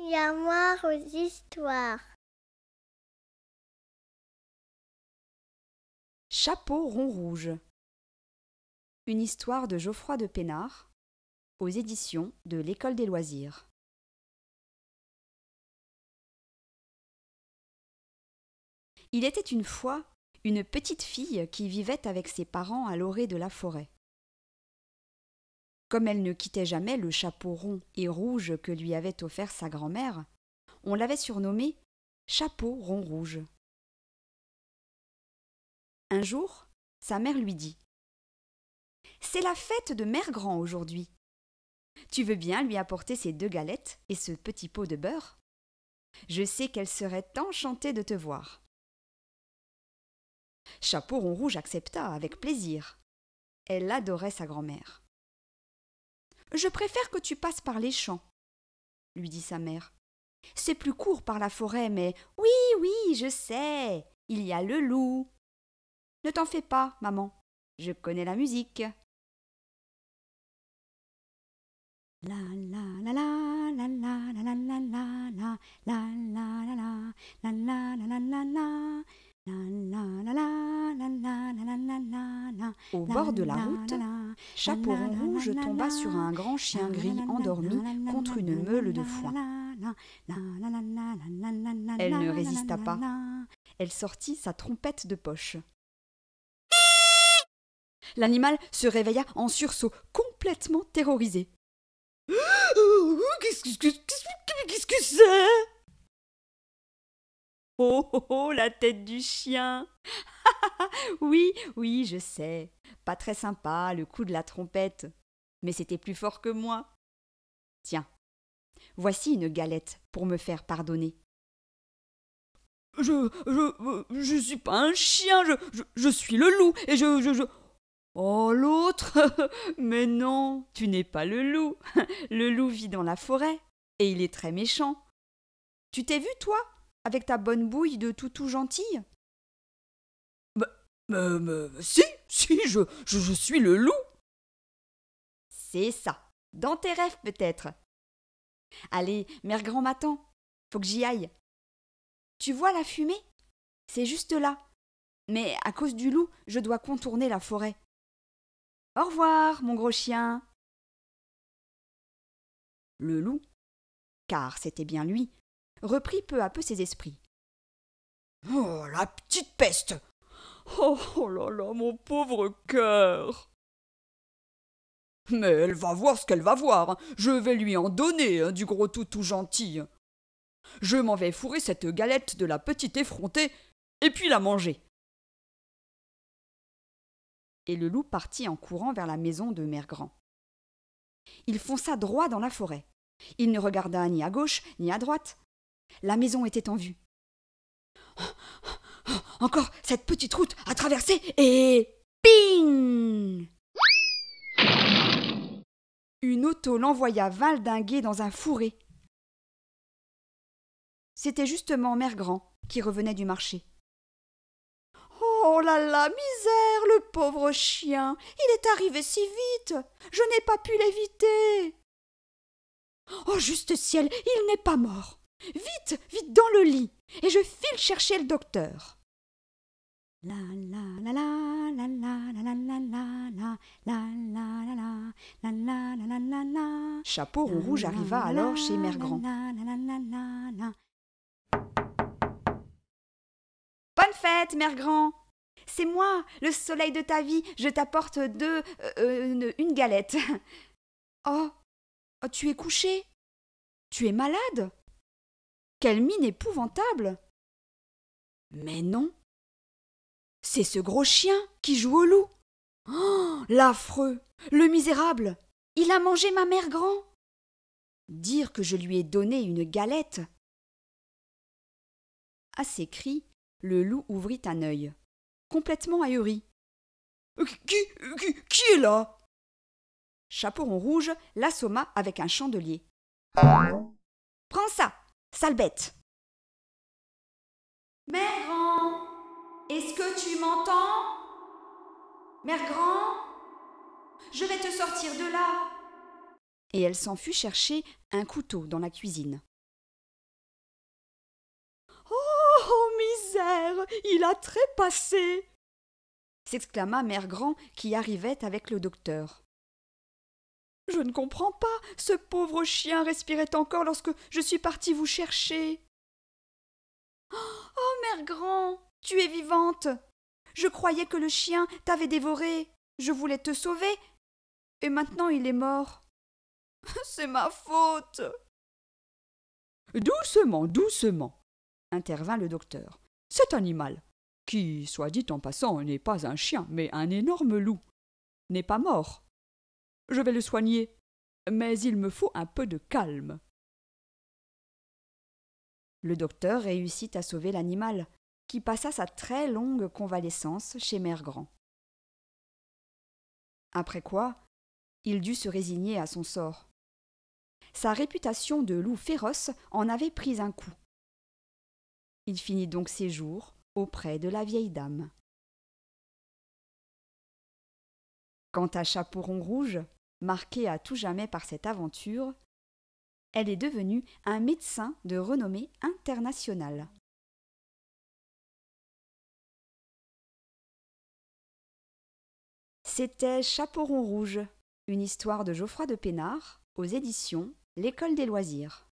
L'armoire aux histoires. Chapeau rond rouge. Une histoire de Geoffroy de Pénard aux éditions de l'École des loisirs. Il était une fois une petite fille qui vivait avec ses parents à l'orée de la forêt. Comme elle ne quittait jamais le chapeau rond et rouge que lui avait offert sa grand-mère, on l'avait surnommée Chapeau rond rouge. Un jour, sa mère lui dit C'est la fête de Mère Grand aujourd'hui. Tu veux bien lui apporter ces deux galettes et ce petit pot de beurre Je sais qu'elle serait enchantée de te voir. Chapeau rond rouge accepta avec plaisir. Elle adorait sa grand-mère. Je préfère que tu passes par les champs, lui dit sa mère. C'est plus court par la forêt, mais oui, oui, je sais. Il y a le loup. Ne t'en fais pas, maman. Je connais la musique. au bord de la route, Chapeau rouge tomba sur un grand chien gris endormi contre une meule de foin. Elle ne résista pas. Elle sortit sa trompette de poche. L'animal se réveilla en sursaut, complètement terrorisé. Qu'est-ce que c'est oh, oh, oh, la tête du chien oui, oui, je sais. Pas très sympa, le coup de la trompette. Mais c'était plus fort que moi. Tiens, voici une galette pour me faire pardonner. Je. Je. Euh, je suis pas un chien, je. Je, je suis le loup, et je. je, je... Oh l'autre Mais non, tu n'es pas le loup. Le loup vit dans la forêt, et il est très méchant. Tu t'es vu, toi, avec ta bonne bouille de toutou gentille si, si, je, je, suis le loup. C'est ça. Dans tes rêves, peut-être. Allez, mère grand m'attend. Faut que j'y aille. Tu vois la fumée C'est juste là. Mais à cause du loup, je dois contourner la forêt. Au revoir, mon gros chien. Le loup, car c'était bien lui, reprit peu à peu ses esprits. Oh, la petite peste Oh, oh, là là, mon pauvre cœur Mais elle va voir ce qu'elle va voir. Hein. Je vais lui en donner, hein, du gros tout tout gentil. Hein. Je m'en vais fourrer cette galette de la petite effrontée, et puis la manger. Et le loup partit en courant vers la maison de Mère Grand. Il fonça droit dans la forêt. Il ne regarda ni à gauche ni à droite. La maison était en vue encore cette petite route à traverser et. Ping Une auto l'envoya valdinguer dans un fourré. C'était justement Mère Grand qui revenait du marché. Oh là là, misère, le pauvre chien Il est arrivé si vite Je n'ai pas pu l'éviter Oh juste ciel, il n'est pas mort Vite, vite dans le lit Et je file chercher le docteur Chapeau roux rouge arriva alors chez Mère Grand. Bonne fête, Mère Grand. C'est moi, le soleil de ta vie. Je t'apporte deux, une galette. Oh, tu es couché. Tu es malade. Quelle mine épouvantable. Mais non, c'est ce gros chien qui joue au loup. Oh, l'affreux, le misérable, il a mangé ma mère grand. Dire que je lui ai donné une galette. À ces cris, le loup ouvrit un œil, complètement ahuri. Euh, euh, qui, qui est là Chapeau rond rouge l'assomma avec un chandelier. Prends ça, sale bête Mère grand est-ce que tu m'entends Mère Grand Je vais te sortir de là Et elle s'en fut chercher un couteau dans la cuisine. Oh, oh, misère Il a trépassé s'exclama Mère Grand qui arrivait avec le docteur. Je ne comprends pas, ce pauvre chien respirait encore lorsque je suis partie vous chercher. Oh, Mère Grand tu es vivante. Je croyais que le chien t'avait dévoré. Je voulais te sauver. Et maintenant il est mort. C'est ma faute. Doucement, doucement, intervint le docteur. Cet animal, qui, soit dit en passant, n'est pas un chien, mais un énorme loup, n'est pas mort. Je vais le soigner, mais il me faut un peu de calme. Le docteur réussit à sauver l'animal, qui passa sa très longue convalescence chez Mère Grand. Après quoi, il dut se résigner à son sort. Sa réputation de loup féroce en avait pris un coup. Il finit donc ses jours auprès de la vieille dame. Quant à Chaperon Rouge, marquée à tout jamais par cette aventure, elle est devenue un médecin de renommée internationale. C'était Chaperon Rouge, une histoire de Geoffroy de Pénard, aux éditions L'École des loisirs.